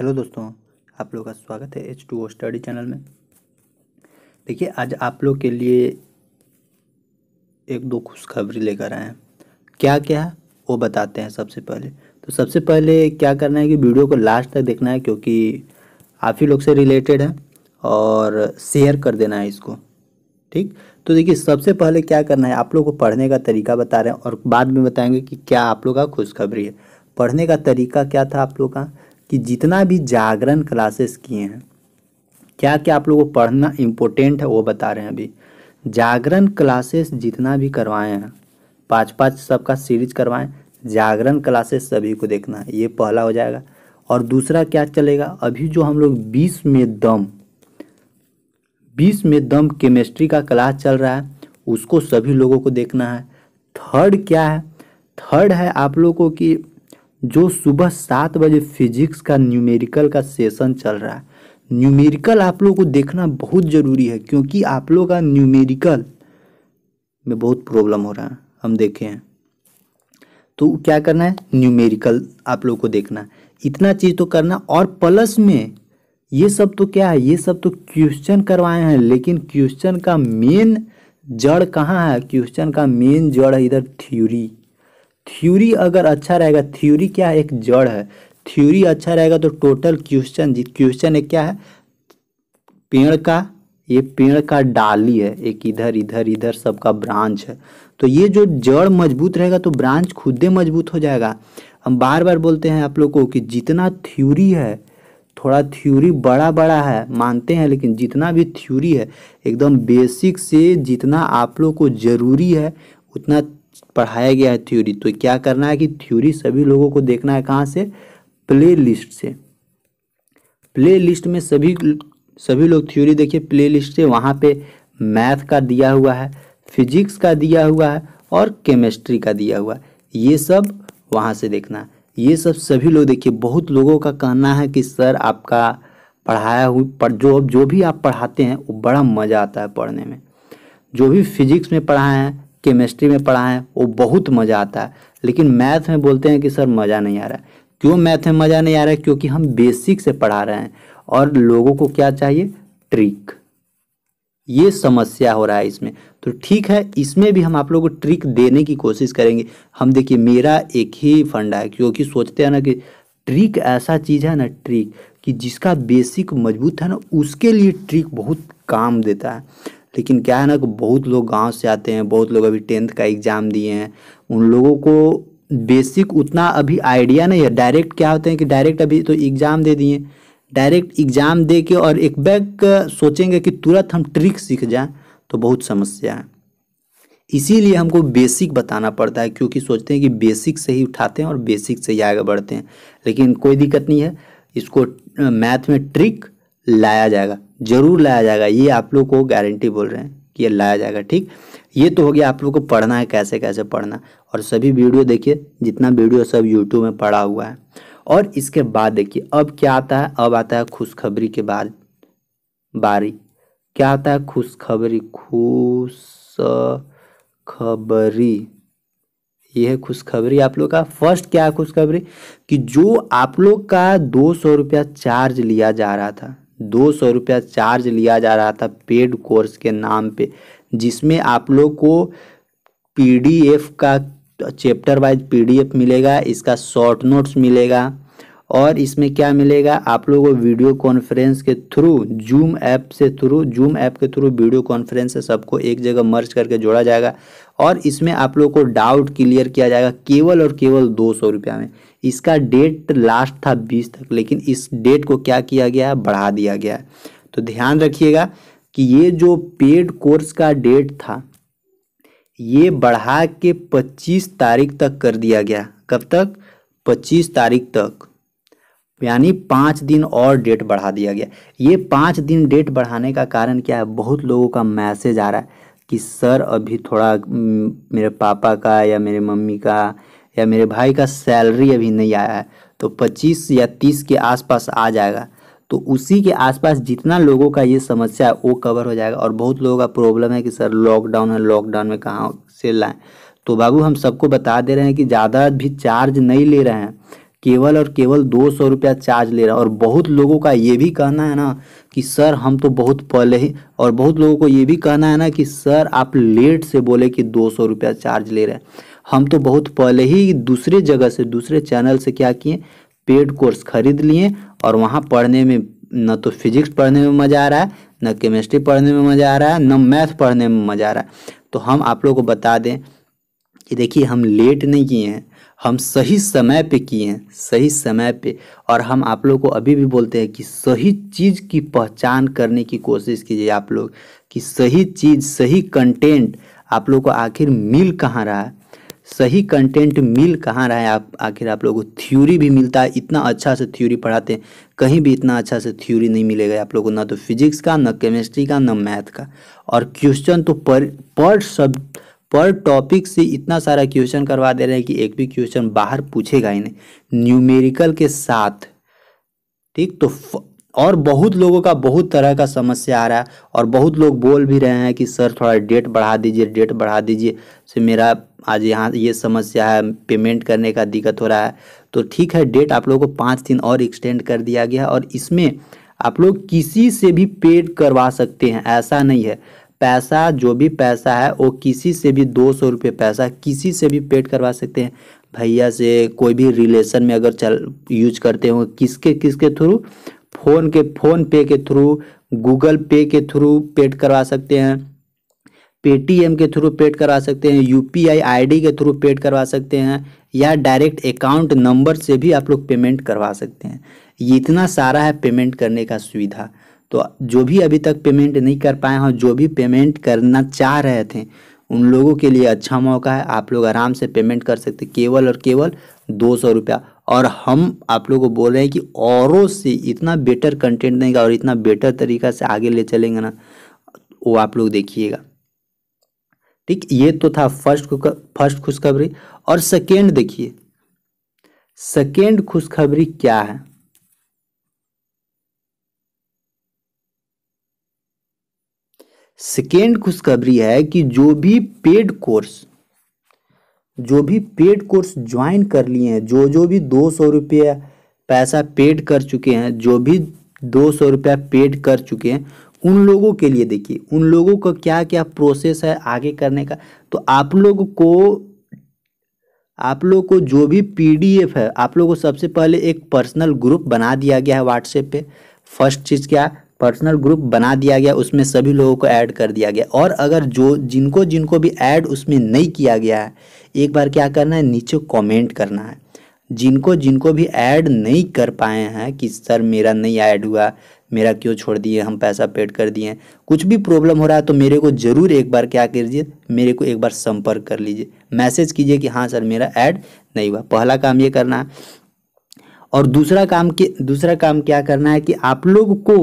hello दोस्तों आप लोग का स्वागत है H two O study channel में देखिए आज आप लोग के लिए एक दो खुशखबरी लेकर आए हैं क्या क्या है वो बताते हैं सबसे पहले तो सबसे पहले क्या करना है कि वीडियो को लास्ट तक देखना है क्योंकि आप ही लोग से रिलेटेड है और शेयर कर देना है इसको ठीक तो देखिए सबसे पहले क्या करना है आप लोग को पढ़ने का तरीका बता रहे हैं और बाद में बताएंगे कि क्या आप लोग का खुशखबरी है पढ़ने का तरीका क्या था आप लोग का कि जितना भी जागरण क्लासेस किए हैं क्या क्या आप लोगों को पढ़ना इम्पोर्टेंट है वो बता रहे हैं अभी जागरण क्लासेस जितना भी करवाए हैं पाँच पाँच सबका सीरीज करवाएं जागरण क्लासेस सभी को देखना है ये पहला हो जाएगा और दूसरा क्या चलेगा अभी जो हम लोग बीस में दम बीस में दम केमिस्ट्री का क्लास चल रहा है उसको सभी लोगों को देखना है थर्ड क्या है थर्ड है आप लोगों को कि जो सुबह सात बजे फिजिक्स का न्यूमेरिकल का सेशन चल रहा है न्यूमेरिकल आप लोगों को देखना बहुत ज़रूरी है क्योंकि आप लोग का न्यूमेरिकल में बहुत प्रॉब्लम हो रहा है हम देखे हैं तो क्या करना है न्यूमेरिकल आप लोग को देखना इतना चीज़ तो करना और प्लस में ये सब तो क्या है ये सब तो क्वेश्चन करवाए हैं लेकिन क्वेश्चन का मेन जड़ कहाँ है क्वेश्चन का मेन जड़ है इधर थ्योरी थ्योरी अगर अच्छा रहेगा थ्योरी क्या है एक जड़ है थ्योरी अच्छा रहेगा तो टोटल क्वेश्चन क्वेश्चन एक क्या है पेड़ का ये पेड़ का डाली है एक इधर इधर इधर सबका ब्रांच है तो ये जो जड़ मजबूत रहेगा तो ब्रांच खुद मजबूत हो जाएगा हम बार बार बोलते हैं आप लोग को कि जितना थ्योरी है थोड़ा थ्योरी बड़ा बड़ा है मानते हैं लेकिन जितना भी थ्योरी है एकदम बेसिक से जितना आप लोग को ज़रूरी है उतना पढ़ाया गया है थ्योरी तो क्या करना है कि थ्योरी सभी लोगों को देखना है कहाँ से प्ले लिस्ट से प्ले लिस्ट में सभी सभी लोग थ्योरी देखिए प्ले लिस्ट से वहाँ पे मैथ का दिया हुआ है फिजिक्स का दिया हुआ है और केमिस्ट्री का दिया हुआ है ये सब वहाँ से देखना है ये सब सभी लोग देखिए बहुत लोगों का कहना है कि सर आपका पढ़ाया हुई पर जो जो भी आप पढ़ाते हैं वो बड़ा मज़ा आता है पढ़ने में जो भी फिजिक्स में पढ़ाए हैं केमिस्ट्री में पढ़ा है वो बहुत मज़ा आता है लेकिन मैथ में बोलते हैं कि सर मज़ा नहीं आ रहा है क्यों मैथ में मज़ा नहीं आ रहा है क्योंकि हम बेसिक से पढ़ा रहे हैं और लोगों को क्या चाहिए ट्रिक ये समस्या हो रहा है इसमें तो ठीक है इसमें भी हम आप लोगों को ट्रिक देने की कोशिश करेंगे हम देखिए मेरा एक ही फंडा है क्योंकि सोचते हैं ना कि ट्रिक ऐसा चीज़ है ना ट्रिक कि जिसका बेसिक मजबूत है ना उसके लिए ट्रिक बहुत काम देता है लेकिन क्या है ना कि बहुत लोग गांव से आते हैं बहुत लोग अभी टेंथ का एग्ज़ाम दिए हैं उन लोगों को बेसिक उतना अभी आइडिया नहीं है डायरेक्ट क्या होते हैं कि डायरेक्ट अभी तो एग्ज़ाम दे दिए डायरेक्ट एग्ज़ाम दे के और एक बैग सोचेंगे कि तुरंत हम ट्रिक सीख जाएँ तो बहुत समस्या है इसीलिए हमको बेसिक बताना पड़ता है क्योंकि सोचते हैं कि बेसिक से ही उठाते हैं और बेसिक से ही आगे बढ़ते हैं लेकिन कोई दिक्कत नहीं है इसको मैथ में ट्रिक लाया जाएगा जरूर लाया जाएगा ये आप लोग को गारंटी बोल रहे हैं कि ये लाया जाएगा ठीक ये तो हो गया आप लोग को पढ़ना है कैसे कैसे पढ़ना और सभी वीडियो देखिए जितना वीडियो सब यूट्यूब में पढ़ा हुआ है और इसके बाद देखिए अब क्या आता है अब आता है खुशखबरी के बाद बारी क्या आता है खुशखबरी खुश खबरी ये है खुशखबरी आप लोग का फर्स्ट क्या है खुशखबरी कि जो आप लोग का दो सौ रुपया चार्ज लिया जा रहा था दो सौ रुपया चार्ज लिया जा रहा था पेड कोर्स के नाम पे जिसमें आप लोग को पीडीएफ का चैप्टर वाइज पीडीएफ मिलेगा इसका शॉर्ट नोट्स मिलेगा और इसमें क्या मिलेगा आप लोगों को वीडियो कॉन्फ्रेंस के थ्रू जूम ऐप से थ्रू जूम ऐप के थ्रू वीडियो कॉन्फ्रेंस से सबको एक जगह मर्ज करके जोड़ा जाएगा और इसमें आप लोगों को डाउट क्लियर किया जाएगा केवल और केवल दो सौ रुपया में इसका डेट लास्ट था बीस तक लेकिन इस डेट को क्या किया गया है बढ़ा दिया गया है तो ध्यान रखिएगा कि ये जो पेड कोर्स का डेट था ये बढ़ा के पच्चीस तारीख तक कर दिया गया कब तक पच्चीस तारीख तक यानी पाँच दिन और डेट बढ़ा दिया गया ये पाँच दिन डेट बढ़ाने का कारण क्या है बहुत लोगों का मैसेज आ रहा है कि सर अभी थोड़ा मेरे पापा का या मेरे मम्मी का या मेरे भाई का सैलरी अभी नहीं आया है तो पच्चीस या तीस के आसपास आ जाएगा तो उसी के आसपास जितना लोगों का ये समस्या है वो कवर हो जाएगा और बहुत लोगों का प्रॉब्लम है कि सर लॉकडाउन है लॉकडाउन में कहाँ से लाएँ तो बाबू हम सबको बता दे रहे हैं कि ज़्यादा भी चार्ज नहीं ले रहे हैं केवल और केवल दो सौ रुपया चार्ज ले रहा है और बहुत लोगों का ये भी कहना है ना कि सर हम तो बहुत पहले ही और बहुत लोगों को ये भी कहना है ना कि सर आप लेट से बोले कि दो सौ रुपया चार्ज ले रहे हैं हम तो बहुत पहले ही दूसरे जगह से दूसरे चैनल से क्या किए पेड कोर्स खरीद लिए और वहाँ पढ़ने में न तो फिजिक्स पढ़ने में मज़ा आ रहा है न केमिस्ट्री पढ़ने में मज़ा आ रहा है न मैथ पढ़ने में मज़ा आ रहा है तो हम आप लोगों को बता दें कि देखिए हम लेट नहीं किए हैं हम सही समय पे किए हैं सही समय पे और हम आप लोग को अभी भी बोलते हैं कि सही चीज़ की पहचान करने की कोशिश कीजिए आप लोग कि सही चीज़ सही कंटेंट आप लोग को आखिर मिल कहाँ रहा है सही कंटेंट मिल कहाँ रहा है आप आखिर आप लोगों को थ्योरी भी मिलता है इतना अच्छा से थ्योरी पढ़ाते हैं कहीं भी इतना अच्छा से थ्योरी नहीं मिलेगा आप लोगों को ना तो फिजिक्स का ना केमिस्ट्री का ना मैथ का और क्वेश्चन तो पर पर सब पर टॉपिक से इतना सारा क्वेश्चन करवा दे रहे हैं कि एक भी क्वेश्चन बाहर पूछेगा ही नहीं न्यूमेरिकल के साथ ठीक तो फ, और बहुत लोगों का बहुत तरह का समस्या आ रहा है और बहुत लोग बोल भी रहे हैं कि सर थोड़ा डेट बढ़ा दीजिए डेट बढ़ा दीजिए से मेरा आज यहाँ ये समस्या है पेमेंट करने का दिक्कत हो रहा है तो ठीक है डेट आप लोगों को पाँच दिन और एक्सटेंड कर दिया गया और इसमें आप लोग किसी से भी पेड करवा सकते हैं ऐसा नहीं है पैसा जो भी पैसा है वो किसी से भी दो सौ रुपये पैसा किसी से भी पेड करवा सकते हैं भैया से कोई भी रिलेशन में अगर चल यूज करते हो किसके किसके थ्रू फ़ोन के फ़ोन पे के थ्रू गूगल पे के थ्रू पेड करवा सकते हैं पेटीएम के थ्रू पेड करवा सकते हैं यूपीआई आईडी के थ्रू पेड करवा सकते हैं या डायरेक्ट अकाउंट नंबर से भी आप लोग पेमेंट करवा सकते हैं ये इतना सारा है पेमेंट करने का सुविधा तो जो भी अभी तक पेमेंट नहीं कर पाए हैं जो भी पेमेंट करना चाह रहे थे उन लोगों के लिए अच्छा मौका है आप लोग आराम से पेमेंट कर सकते केवल और केवल दो सौ रुपया और हम आप लोगों को बोल रहे हैं कि औरों से इतना बेटर कंटेंट देंगे और इतना बेटर तरीका से आगे ले चलेंगे ना वो आप लोग देखिएगा ठीक ये तो था फर्स्ट फर्स्ट खुशखबरी और सेकेंड देखिए सेकेंड खुशखबरी क्या है सेकेंड खुशखबरी है कि जो भी पेड कोर्स जो भी पेड कोर्स ज्वाइन कर लिए हैं जो जो भी दो सौ रुपया पैसा पेड कर चुके हैं जो भी दो सौ रुपया पेड कर चुके हैं उन लोगों के लिए देखिए उन लोगों का क्या क्या प्रोसेस है आगे करने का तो आप लोग को आप लोग को जो भी पीडीएफ है आप लोग को सबसे पहले एक पर्सनल ग्रुप बना दिया गया है व्हाट्सएप पे फर्स्ट चीज़ क्या पर्सनल ग्रुप बना दिया गया उसमें सभी लोगों को ऐड कर दिया गया और अगर जो जिनको जिनको भी ऐड उसमें नहीं किया गया है एक बार क्या करना है नीचे कमेंट करना है जिनको जिनको भी ऐड नहीं कर पाए हैं कि सर मेरा नहीं ऐड हुआ मेरा क्यों छोड़ दिए हम पैसा पेड कर दिए कुछ भी प्रॉब्लम हो रहा है तो मेरे को ज़रूर एक बार क्या कीजिए मेरे को एक बार संपर्क कर लीजिए मैसेज कीजिए कि हाँ सर मेरा ऐड नहीं हुआ पहला काम ये करना है और दूसरा काम के दूसरा काम क्या करना है कि आप लोग को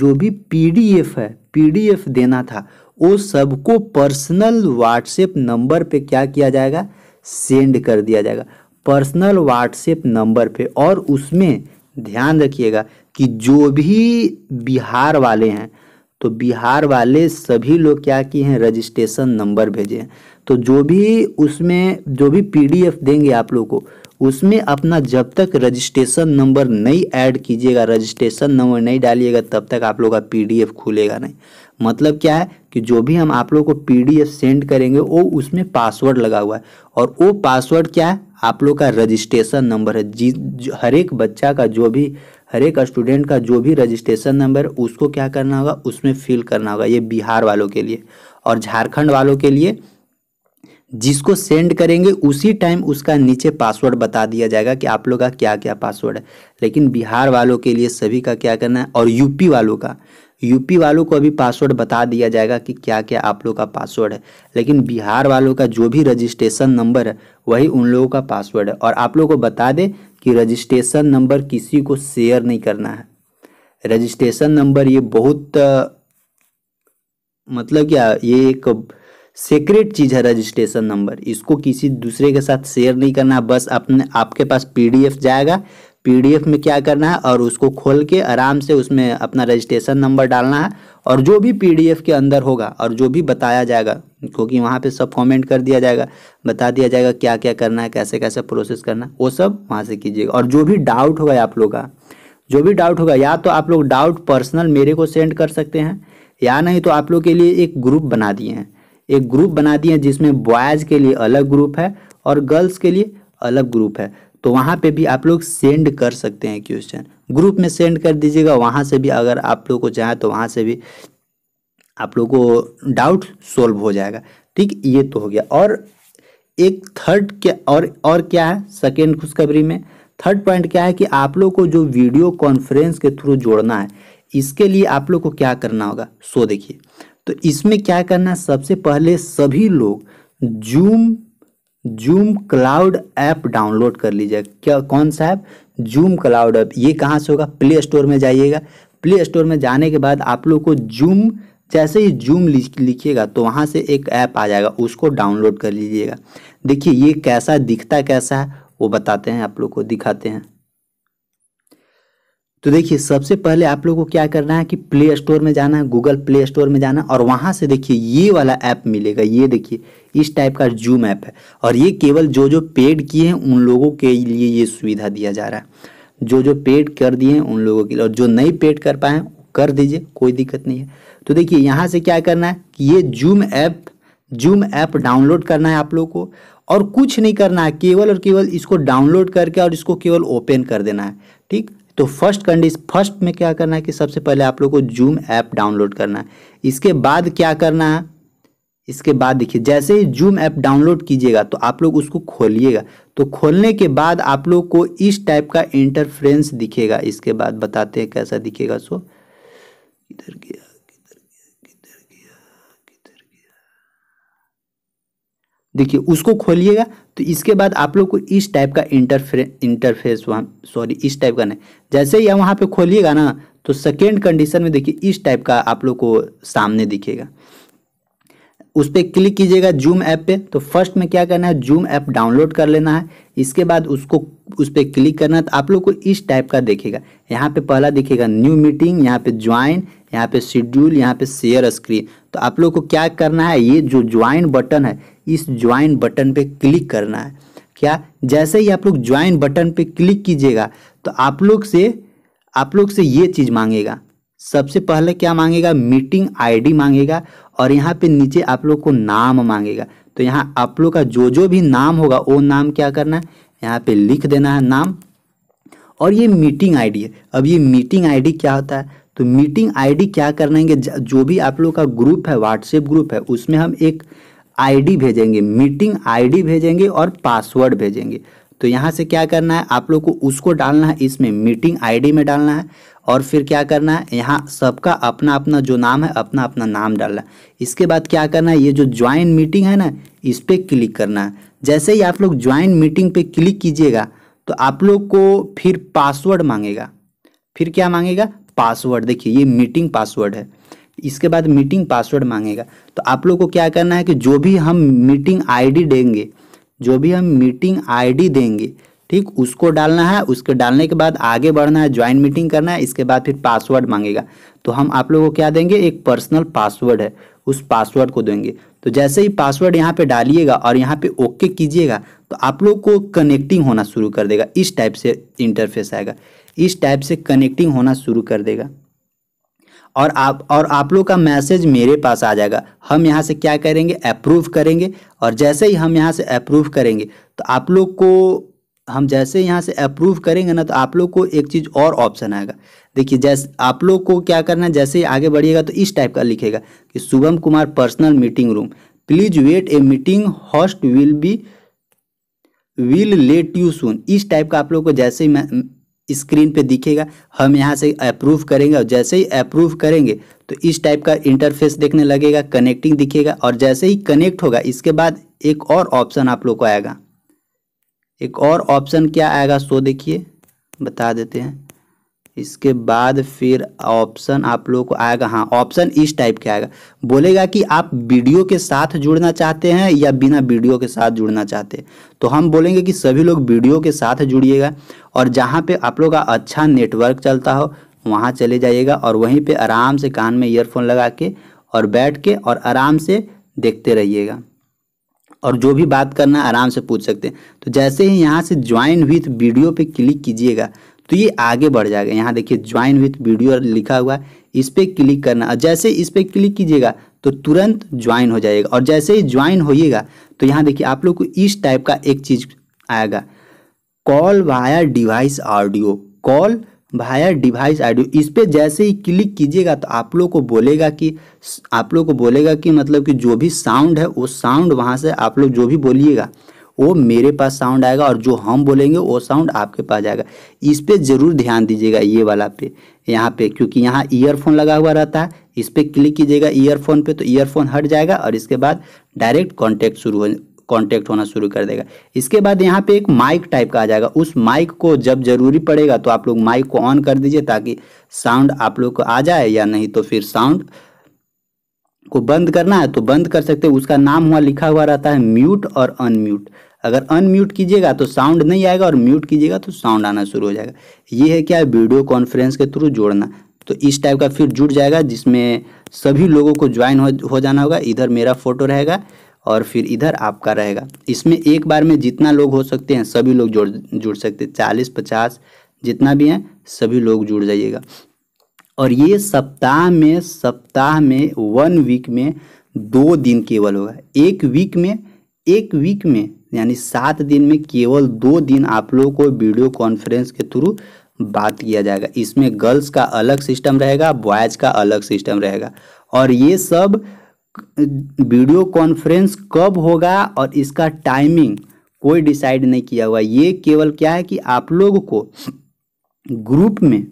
जो भी पीडीएफ है पीडीएफ देना था वो सबको पर्सनल व्हाट्सएप नंबर पे क्या किया जाएगा सेंड कर दिया जाएगा पर्सनल व्हाट्सएप नंबर पे और उसमें ध्यान रखिएगा कि जो भी बिहार वाले हैं तो बिहार वाले सभी लोग क्या किए हैं रजिस्ट्रेशन नंबर भेजे हैं तो जो भी उसमें जो भी पीडीएफ देंगे आप लोग को उसमें अपना जब तक रजिस्ट्रेशन नंबर नहीं ऐड कीजिएगा रजिस्ट्रेशन नंबर नहीं डालिएगा तब तक आप लोग का पीडीएफ खुलेगा नहीं मतलब क्या है कि जो भी हम आप लोग को पीडीएफ सेंड करेंगे वो उसमें पासवर्ड लगा हुआ है और वो पासवर्ड क्या है आप लोग का रजिस्ट्रेशन नंबर है जी हर एक बच्चा का जो भी हर एक स्टूडेंट का जो भी रजिस्ट्रेशन नंबर उसको क्या करना होगा उसमें फिल करना होगा ये बिहार वालों के लिए और झारखंड वालों के लिए जिसको सेंड करेंगे उसी टाइम उसका नीचे पासवर्ड बता दिया जाएगा कि आप लोग का क्या क्या पासवर्ड है लेकिन बिहार वालों के लिए सभी का क्या करना है और यूपी वालों का यूपी वालों को अभी पासवर्ड बता दिया जाएगा कि क्या क्या आप लोग का पासवर्ड है लेकिन बिहार वालों का जो भी रजिस्ट्रेशन नंबर है वही उन लोगों का पासवर्ड है और आप लोग को बता दें कि रजिस्ट्रेशन नंबर किसी को शेयर नहीं करना है रजिस्ट्रेशन नंबर ये बहुत मतलब क्या ये एक सीक्रेट चीज़ है रजिस्ट्रेशन नंबर इसको किसी दूसरे के साथ शेयर नहीं करना बस अपने आपके पास पीडीएफ जाएगा पीडीएफ में क्या करना है और उसको खोल के आराम से उसमें अपना रजिस्ट्रेशन नंबर डालना है और जो भी पीडीएफ के अंदर होगा और जो भी बताया जाएगा क्योंकि वहाँ पे सब कमेंट कर दिया जाएगा बता दिया जाएगा क्या क्या करना है कैसे कैसे प्रोसेस करना है वो सब वहाँ से कीजिएगा और जो भी डाउट होगा आप लोग का जो भी डाउट होगा या तो आप लोग डाउट पर्सनल मेरे को सेंड कर सकते हैं या नहीं तो आप लोग के लिए एक ग्रुप बना दिए हैं एक ग्रुप बना दिए जिसमें बॉयज़ के लिए अलग ग्रुप है और गर्ल्स के लिए अलग ग्रुप है तो वहाँ पे भी आप लोग सेंड कर सकते हैं क्वेश्चन ग्रुप में सेंड कर दीजिएगा वहाँ से भी अगर आप लोग को चाहें तो वहाँ से भी आप लोग को डाउट सोल्व हो जाएगा ठीक ये तो हो गया और एक थर्ड क्या और और क्या है सेकेंड खुशखबरी में थर्ड पॉइंट क्या है कि आप लोग को जो वीडियो कॉन्फ्रेंस के थ्रू जोड़ना है इसके लिए आप लोग को क्या करना होगा सो देखिए तो इसमें क्या करना सबसे पहले सभी लोग Zoom Zoom cloud app download कर लीजिएगा क्या कौन सा ऐप जूम क्लाउड ऐप ये कहाँ से होगा प्ले स्टोर में जाइएगा प्ले स्टोर में जाने के बाद आप लोग को जूम जैसे ही जूम लिखिएगा तो वहाँ से एक ऐप आ जाएगा उसको डाउनलोड कर लीजिएगा देखिए ये कैसा दिखता कैसा है वो बताते हैं आप लोग को दिखाते हैं तो देखिए सबसे पहले आप लोगों को क्या करना है कि प्ले स्टोर में जाना है गूगल प्ले स्टोर में जाना है और वहाँ से देखिए ये वाला ऐप मिलेगा ये देखिए इस टाइप का जूम ऐप है और ये केवल जो जो पेड किए हैं उन लोगों के लिए ये सुविधा दिया जा रहा है जो जो पेड कर दिए हैं उन लोगों के लिए और जो नहीं पेड कर पाए हैं कर दीजिए कोई दिक्कत नहीं है तो देखिए यहाँ से क्या करना है कि ये Zoom app Zoom app download करना है आप लोग को और कुछ नहीं करना है केवल और केवल इसको डाउनलोड करके और इसको केवल ओपन कर देना है ठीक तो फर्स्ट कंडीशन फर्स्ट में क्या करना है कि सबसे पहले आप लोग को जूम ऐप डाउनलोड करना है इसके बाद क्या करना है इसके बाद देखिए जैसे ही जूम ऐप डाउनलोड कीजिएगा तो आप लोग उसको खोलिएगा तो खोलने के बाद आप लोग को इस टाइप का इंटरफ्रेंस दिखेगा इसके बाद बताते हैं कैसा दिखेगा सो इधर गया देखिए उसको खोलिएगा तो इसके बाद आप लोग को इस टाइप का इंटरफे इंटरफेस वहाँ सॉरी इस टाइप का नहीं जैसे ही वहाँ पे खोलिएगा ना तो सेकेंड कंडीशन में देखिए इस टाइप का आप लोग को सामने दिखेगा उस पर क्लिक कीजिएगा जूम ऐप पे तो फर्स्ट में क्या करना है जूम ऐप डाउनलोड कर लेना है इसके बाद उसको उस पर क्लिक करना है तो आप लोग को इस टाइप का देखेगा यहाँ पे पहला दिखेगा न्यू मीटिंग यहाँ पे ज्वाइन यहाँ पे शेड्यूल यहाँ पे शेयर स्क्रीन तो आप लोग को क्या करना है ये जो ज्वाइन बटन है इस ज्वाइन बटन पे क्लिक करना है क्या जैसे ही आप लोग ज्वाइन बटन पे क्लिक कीजिएगा तो आप लोग से आप लोग से ये चीज़ मांगेगा सबसे पहले क्या मांगेगा मीटिंग आईडी मांगेगा और यहाँ पे नीचे आप लोग को नाम मांगेगा तो यहाँ आप लोग का जो जो भी नाम होगा वो नाम क्या करना है यहाँ पे लिख देना है नाम और ये मीटिंग आईडी है अब ये मीटिंग आईडी क्या होता है तो मीटिंग आईडी क्या करना है जो भी आप लोग का ग्रुप है व्हाट्सएप ग्रुप है उसमें हम एक आईडी भेजेंगे मीटिंग आईडी भेजेंगे और पासवर्ड भेजेंगे तो यहाँ से क्या करना है आप लोग को उसको डालना है इसमें मीटिंग आईडी में डालना है और फिर क्या करना है यहाँ सबका अपना अपना जो नाम है अपना अपना नाम डालना है इसके बाद क्या करना है ये जो ज्वाइन मीटिंग है ना इस पर क्लिक करना है जैसे ही आप लोग ज्वाइन मीटिंग पे क्लिक कीजिएगा तो आप लोग को फिर पासवर्ड मांगेगा फिर क्या मांगेगा पासवर्ड देखिए ये मीटिंग पासवर्ड है इसके बाद मीटिंग पासवर्ड मांगेगा तो आप लोग को क्या करना है कि जो भी हम मीटिंग आईडी देंगे जो भी हम मीटिंग आईडी देंगे ठीक उसको डालना है उसके डालने के बाद आगे बढ़ना है ज्वाइन मीटिंग करना है इसके बाद फिर पासवर्ड मांगेगा तो हम आप लोग को क्या देंगे एक पर्सनल पासवर्ड है उस पासवर्ड को देंगे तो जैसे ही पासवर्ड यहाँ पे डालिएगा और यहाँ पे ओके कीजिएगा तो आप लोग को कनेक्टिंग होना शुरू कर देगा इस टाइप से इंटरफेस आएगा इस टाइप से कनेक्टिंग होना शुरू कर देगा और आप और आप लोग का मैसेज मेरे पास आ जाएगा हम यहाँ से क्या करेंगे अप्रूव करेंगे और जैसे ही हम यहाँ से अप्रूव करेंगे तो आप लोग को हम जैसे यहाँ से अप्रूव करेंगे ना तो आप लोग को एक चीज़ और ऑप्शन आएगा देखिए जैसे आप लोग को क्या करना है जैसे ही आगे बढ़िएगा तो इस टाइप का लिखेगा कि Shubham Kumar personal meeting room please wait a meeting host will be will let you soon इस टाइप का आप लोग को जैसे ही स्क्रीन पे दिखेगा हम यहाँ से अप्रूव करेंगे और जैसे ही अप्रूव करेंगे तो इस टाइप का इंटरफेस देखने लगेगा कनेक्टिंग दिखेगा और जैसे ही कनेक्ट होगा इसके बाद एक और ऑप्शन आप लोग को आएगा एक और ऑप्शन क्या आएगा सो देखिए बता देते हैं इसके बाद फिर ऑप्शन आप लोगों को आएगा हाँ ऑप्शन इस टाइप के आएगा बोलेगा कि आप वीडियो के साथ जुड़ना चाहते हैं या बिना वीडियो के साथ जुड़ना चाहते हैं तो हम बोलेंगे कि सभी लोग वीडियो के साथ जुड़िएगा और जहाँ पे आप लोग का अच्छा नेटवर्क चलता हो वहाँ चले जाइएगा और वहीं पर आराम से कान में ईयरफोन लगा के और बैठ के और आराम से देखते रहिएगा और जो भी बात करना आराम से पूछ सकते हैं तो जैसे ही यहाँ से ज्वाइन विथ वीडियो पे क्लिक कीजिएगा तो ये आगे बढ़ जाएगा यहाँ देखिए ज्वाइन विथ वीडियो लिखा हुआ है इस पर क्लिक करना और जैसे इस पर क्लिक कीजिएगा तो तुरंत ज्वाइन हो जाएगा और जैसे ही ज्वाइन होइएगा तो यहाँ देखिए आप लोग को इस टाइप का एक चीज़ आएगा call via device audio call via device audio इस पर जैसे ही क्लिक कीजिएगा तो आप लोग को बोलेगा कि आप लोग को बोलेगा कि मतलब कि जो भी साउंड है वो साउंड वहाँ से आप लोग जो भी बोलिएगा वो मेरे पास साउंड आएगा और जो हम बोलेंगे वो साउंड आपके पास जाएगा इस पर ज़रूर ध्यान दीजिएगा ये वाला पे यहाँ पे क्योंकि यहाँ ईयरफोन लगा हुआ रहता है इस पर क्लिक कीजिएगा ईयरफोन पे तो ईयरफोन हट जाएगा और इसके बाद डायरेक्ट कॉन्टैक्ट शुरू हो कॉन्टेक्ट होना शुरू कर देगा इसके बाद यहाँ पे एक माइक टाइप का आ जाएगा उस माइक को जब जरूरी पड़ेगा तो आप लोग माइक को ऑन कर दीजिए ताकि साउंड आप लोग को आ जाए या नहीं तो फिर साउंड को बंद करना है तो बंद कर सकते हैं उसका नाम हुआ लिखा हुआ रहता है म्यूट और अनम्यूट अगर अनम्यूट कीजिएगा तो साउंड नहीं आएगा और म्यूट कीजिएगा तो साउंड आना शुरू हो जाएगा ये है क्या वीडियो कॉन्फ्रेंस के थ्रू जोड़ना तो इस टाइप का फिर जुड़ जाएगा जिसमें सभी लोगों को ज्वाइन हो, हो जाना होगा इधर मेरा फोटो रहेगा और फिर इधर आपका रहेगा इसमें एक बार में जितना लोग हो सकते हैं सभी लोग जुड़ जुड़ सकते हैं चालीस पचास जितना भी हैं सभी लोग जुड़ जाइएगा और ये सप्ताह में सप्ताह में वन वीक में दो दिन केवल होगा एक वीक में एक वीक में यानी सात दिन में केवल दो दिन आप लोगों को वीडियो कॉन्फ्रेंस के थ्रू बात किया जाएगा इसमें गर्ल्स का अलग सिस्टम रहेगा बॉयज़ का अलग सिस्टम रहेगा और ये सब वीडियो कॉन्फ्रेंस कब होगा और इसका टाइमिंग कोई डिसाइड नहीं किया हुआ ये केवल क्या है कि आप लोग को ग्रुप में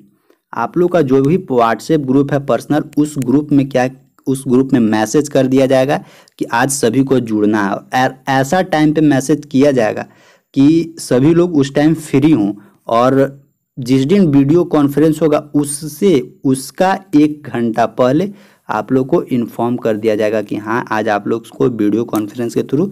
आप लोग का जो भी व्हाट्सएप ग्रुप है पर्सनल उस ग्रुप में क्या उस ग्रुप में मैसेज कर दिया जाएगा कि आज सभी को जुड़ना है और ऐसा टाइम पे मैसेज किया जाएगा कि सभी लोग उस टाइम फ्री हों और जिस दिन वीडियो कॉन्फ्रेंस होगा उससे उसका एक घंटा पहले आप लोग को इन्फॉर्म कर दिया जाएगा कि हाँ आज आप लोग को वीडियो कॉन्फ्रेंस के थ्रू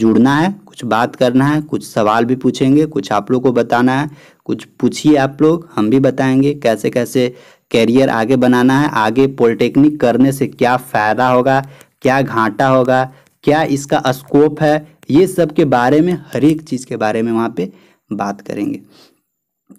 जुड़ना है कुछ बात करना है कुछ सवाल भी पूछेंगे कुछ आप लोग को बताना है कुछ पूछिए आप लोग हम भी बताएंगे कैसे कैसे करियर आगे बनाना है आगे पॉलिटेक्निक करने से क्या फ़ायदा होगा क्या घाटा होगा क्या इसका स्कोप है ये सब के बारे में हर एक चीज़ के बारे में वहाँ पर बात करेंगे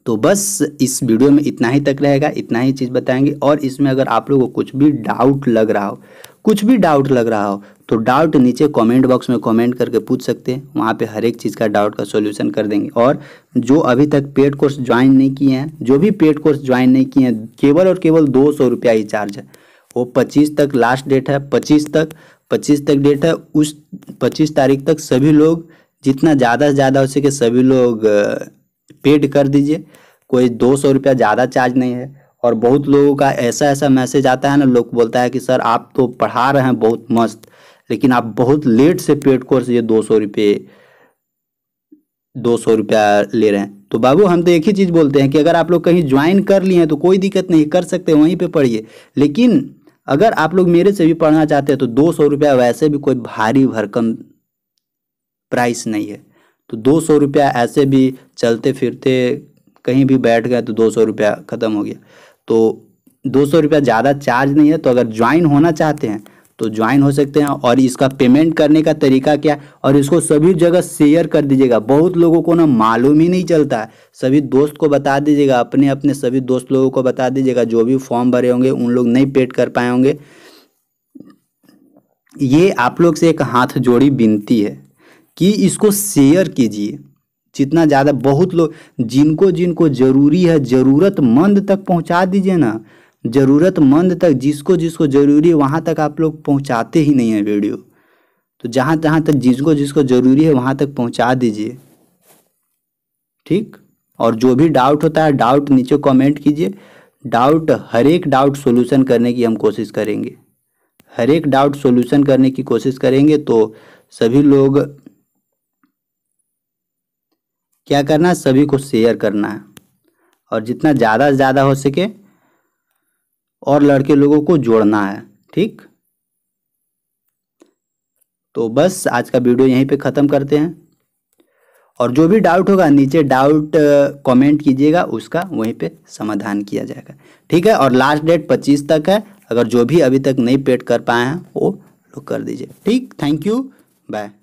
तो बस इस वीडियो में इतना ही तक रहेगा इतना ही चीज़ बताएंगे और इसमें अगर आप लोगों को कुछ भी डाउट लग रहा हो कुछ भी डाउट लग रहा हो तो डाउट नीचे कमेंट बॉक्स में कमेंट करके पूछ सकते हैं वहाँ पे हर एक चीज़ का डाउट का सॉल्यूशन कर देंगे और जो अभी तक पेड कोर्स ज्वाइन नहीं किए हैं जो भी पेड कोर्स ज्वाइन नहीं किए हैं केवल और केवल दो सौ रुपया ही चार्ज है वो पच्चीस तक लास्ट डेट है पच्चीस तक पच्चीस तक डेट है उस पच्चीस तारीख तक सभी लोग जितना ज़्यादा से ज़्यादा हो सके सभी लोग पेड कर दीजिए कोई दो सौ रुपया ज़्यादा चार्ज नहीं है और बहुत लोगों का ऐसा ऐसा मैसेज आता है ना लोग बोलता है कि सर आप तो पढ़ा रहे हैं बहुत मस्त लेकिन आप बहुत लेट से पेड कोर्स ये दो सौ रुपये दो सौ रुपया ले रहे हैं तो बाबू हम तो एक ही चीज़ बोलते हैं कि अगर आप लोग कहीं ज्वाइन कर लिए हैं तो कोई दिक्कत नहीं कर सकते वहीं पर पढ़िए लेकिन अगर आप लोग मेरे से भी पढ़ना चाहते हैं तो दो सौ रुपया वैसे भी कोई भारी भरकम प्राइस नहीं है तो दो सौ रुपया ऐसे भी चलते फिरते कहीं भी बैठ गए तो दो सौ रुपया ख़त्म हो गया तो दो सौ रुपया ज़्यादा चार्ज नहीं है तो अगर ज्वाइन होना चाहते हैं तो ज्वाइन हो सकते हैं और इसका पेमेंट करने का तरीका क्या है और इसको सभी जगह शेयर कर दीजिएगा बहुत लोगों को ना मालूम ही नहीं चलता है सभी दोस्त को बता दीजिएगा अपने अपने सभी दोस्त लोगों को बता दीजिएगा जो भी फॉर्म भरे होंगे उन लोग नहीं पेड कर पाए होंगे ये आप लोग से एक हाथ जोड़ी विनती है कि इसको शेयर कीजिए जितना ज़्यादा बहुत लोग जिनको जिनको ज़रूरी है ज़रूरतमंद तक पहुंचा दीजिए ना ज़रूरतमंद तक जिसको जिसको ज़रूरी है वहाँ तक आप लोग पहुँचाते ही नहीं हैं वीडियो तो जहाँ जहाँ तक जिसको जिसको ज़रूरी है वहाँ तक पहुँचा दीजिए ठीक और जो भी डाउट होता है डाउट नीचे कमेंट कीजिए डाउट हर एक डाउट सॉल्यूशन करने की हम कोशिश करेंगे हर एक डाउट सॉल्यूशन करने की कोशिश करेंगे तो सभी लोग क्या करना है सभी को शेयर करना है और जितना ज़्यादा से ज़्यादा हो सके और लड़के लोगों को जोड़ना है ठीक तो बस आज का वीडियो यहीं पे ख़त्म करते हैं और जो भी डाउट होगा नीचे डाउट कमेंट कीजिएगा उसका वहीं पे समाधान किया जाएगा ठीक है और लास्ट डेट 25 तक है अगर जो भी अभी तक नहीं पेड कर पाए हैं वो लोग कर दीजिए ठीक थैंक यू बाय